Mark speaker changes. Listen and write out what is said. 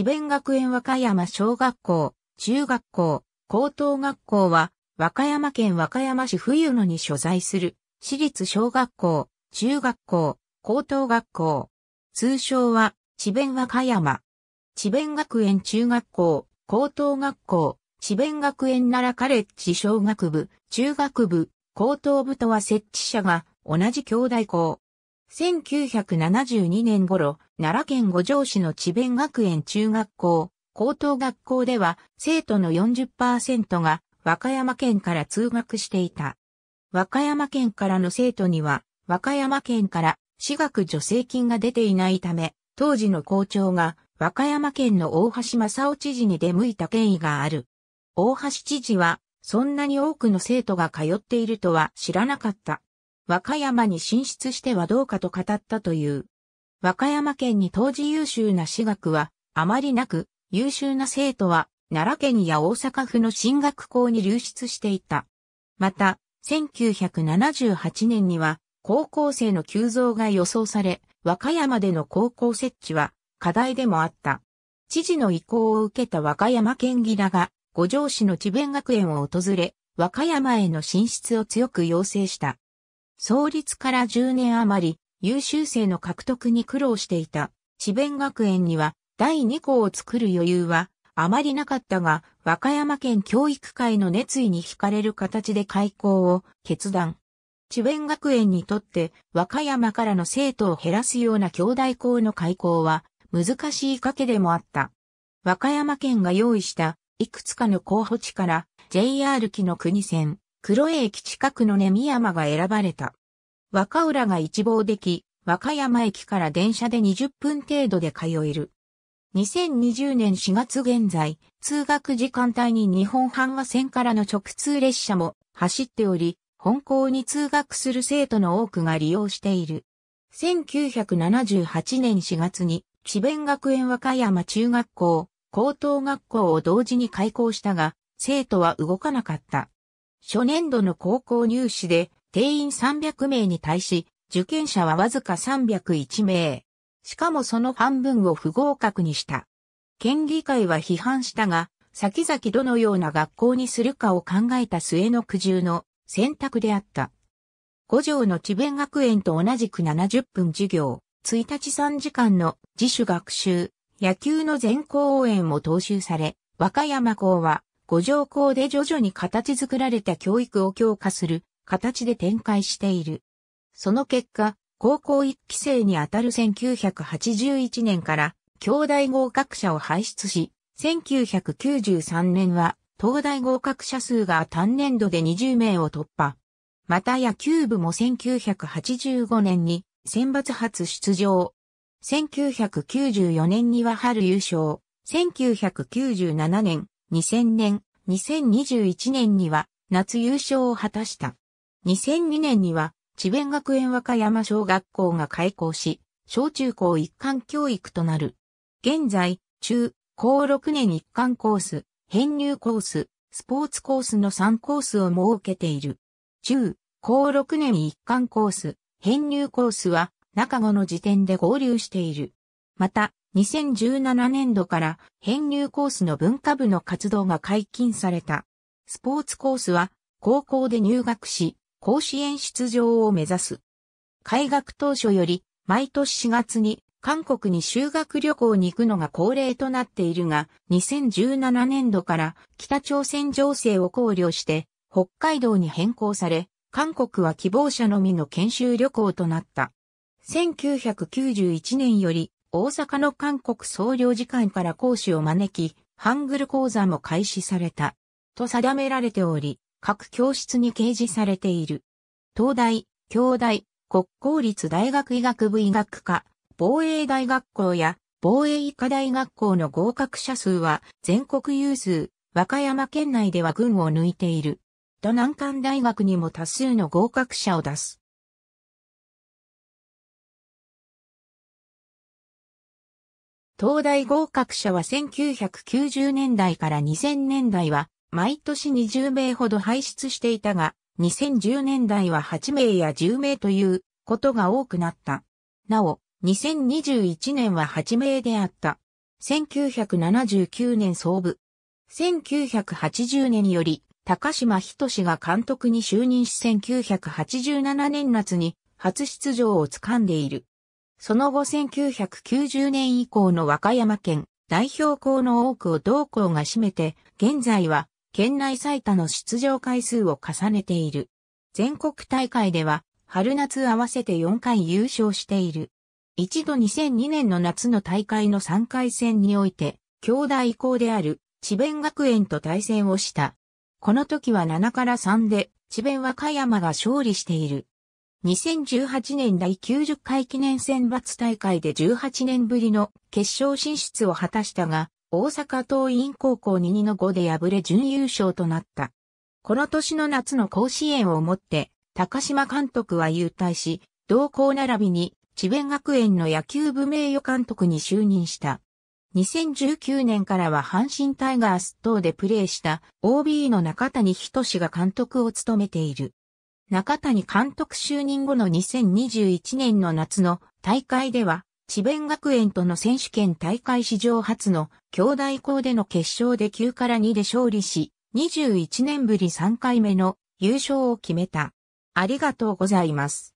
Speaker 1: 智弁学園和歌山小学校、中学校、高等学校は、和歌山県和歌山市冬野に所在する、私立小学校、中学校、高等学校。通称は、智弁和歌山。智弁学園中学校、高等学校、智弁学園奈良カレッジ小学部、中学部、高等部とは設置者が同じ兄弟校。1972年頃、奈良県五条市の智弁学園中学校、高等学校では生徒の40%が和歌山県から通学していた。和歌山県からの生徒には、和歌山県から私学助成金が出ていないため、当時の校長が和歌山県の大橋正夫知事に出向いた権威がある。大橋知事は、そんなに多くの生徒が通っているとは知らなかった。和歌山に進出してはどうかと語ったという。和歌山県に当時優秀な私学はあまりなく、優秀な生徒は奈良県や大阪府の進学校に流出していた。また、1978年には高校生の急増が予想され、和歌山での高校設置は課題でもあった。知事の意向を受けた和歌山県議らが、五条市の智弁学園を訪れ、和歌山への進出を強く要請した。創立から10年余り、優秀生の獲得に苦労していた、智弁学園には第2校を作る余裕はあまりなかったが、和歌山県教育会の熱意に惹かれる形で開校を決断。智弁学園にとって和歌山からの生徒を減らすような兄弟校の開校は難しい賭けでもあった。和歌山県が用意したいくつかの候補地から JR 機の国線、黒江駅近くの根見山が選ばれた。若浦が一望でき、和歌山駅から電車で20分程度で通える。2020年4月現在、通学時間帯に日本半和線からの直通列車も走っており、本校に通学する生徒の多くが利用している。1978年4月に、智弁学園和歌山中学校、高等学校を同時に開校したが、生徒は動かなかった。初年度の高校入試で、定員300名に対し、受験者はわずか301名。しかもその半分を不合格にした。県議会は批判したが、先々どのような学校にするかを考えた末の苦渋の選択であった。五条の智弁学園と同じく70分授業、1日3時間の自主学習、野球の全校応援も踏襲され、和歌山校は五条校で徐々に形作られた教育を強化する形で展開している。その結果、高校1期生にあたる1981年から兄弟合格者を輩出し、1993年は東大合格者数が単年度で20名を突破。また野球部も1985年に選抜初出場。1994年には春優勝。1997年、2000年、2021年には夏優勝を果たした。2002年には、智弁学園和歌山小学校が開校し、小中高一貫教育となる。現在、中、高6年一貫コース、編入コース、スポーツコースの3コースを設けている。中、高6年一貫コース、編入コースは中後の時点で合流している。また、2017年度から編入コースの文化部の活動が解禁された。スポーツコースは高校で入学し、甲子園出場を目指す。開学当初より毎年4月に韓国に修学旅行に行くのが恒例となっているが、2017年度から北朝鮮情勢を考慮して北海道に変更され、韓国は希望者のみの研修旅行となった。1991年より大阪の韓国総領事館から講師を招き、ハングル講座も開始された。と定められており、各教室に掲示されている。東大、京大、国公立大学医学部医学科、防衛大学校や防衛医科大学校の合格者数は全国有数、和歌山県内では群を抜いている。都南関大学にも多数の合格者を出す。東大合格者は1990年代から2000年代は毎年20名ほど排出していたが、2010年代は8名や10名ということが多くなった。なお、2021年は8名であった。1979年創部。1980年より、高島仁が監督に就任し1987年夏に初出場を掴んでいる。その後1990年以降の和歌山県代表校の多くを同校が占めて、現在は県内最多の出場回数を重ねている。全国大会では、春夏合わせて4回優勝している。一度2002年の夏の大会の3回戦において、兄弟以降である、智弁学園と対戦をした。この時は7から3で、智弁和歌山が勝利している。2018年第90回記念選抜大会で18年ぶりの決勝進出を果たしたが、大阪桐蔭高校2-2の5で敗れ準優勝となった。この年の夏の甲子園をもって、高島監督は優退し、同校並びに、智弁学園の野球部名誉監督に就任した。2019年からは阪神タイガース等でプレーした OB の中谷仁が監督を務めている。中谷監督就任後の2021年の夏の大会では智弁学園との選手権大会史上初の兄弟校での決勝で9から2で勝利し、21年ぶり3回目の優勝を決めた。ありがとうございます。